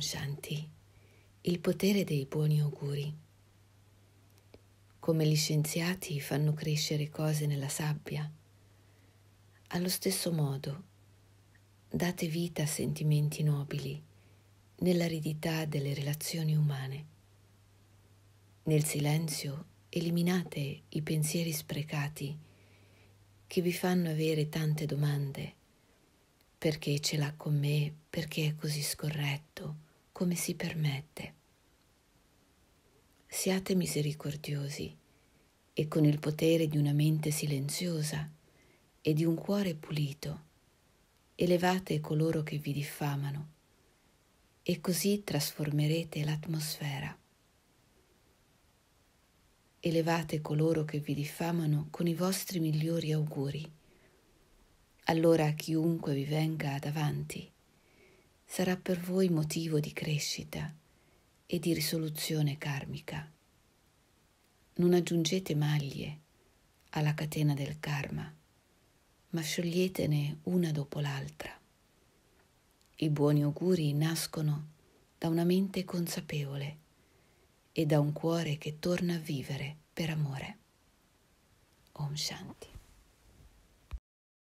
Om Shanti, il potere dei buoni auguri. Come gli scienziati fanno crescere cose nella sabbia, allo stesso modo date vita a sentimenti nobili nell'aridità delle relazioni umane. Nel silenzio eliminate i pensieri sprecati che vi fanno avere tante domande perché ce l'ha con me, perché è così scorretto, come si permette. Siate misericordiosi e con il potere di una mente silenziosa e di un cuore pulito, elevate coloro che vi diffamano e così trasformerete l'atmosfera. Elevate coloro che vi diffamano con i vostri migliori auguri. Allora chiunque vi venga davanti sarà per voi motivo di crescita e di risoluzione karmica. Non aggiungete maglie alla catena del karma, ma scioglietene una dopo l'altra. I buoni auguri nascono da una mente consapevole e da un cuore che torna a vivere per amore. Om Shanti.